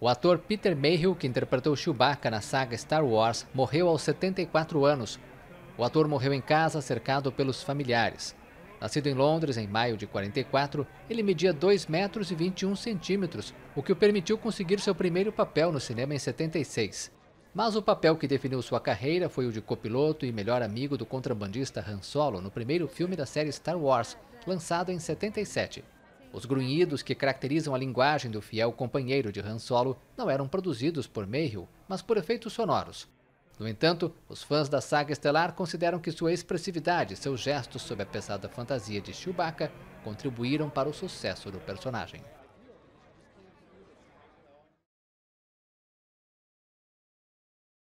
O ator Peter Mayhew, que interpretou Chewbacca na saga Star Wars, morreu aos 74 anos. O ator morreu em casa, cercado pelos familiares. Nascido em Londres em maio de 44, ele media 2 metros e 21 centímetros, o que o permitiu conseguir seu primeiro papel no cinema em 76. Mas o papel que definiu sua carreira foi o de copiloto e melhor amigo do contrabandista Han Solo no primeiro filme da série Star Wars, lançado em 77. Os grunhidos que caracterizam a linguagem do fiel companheiro de Han Solo não eram produzidos por Mayhew, mas por efeitos sonoros. No entanto, os fãs da saga estelar consideram que sua expressividade e seus gestos sob a pesada fantasia de Chewbacca contribuíram para o sucesso do personagem.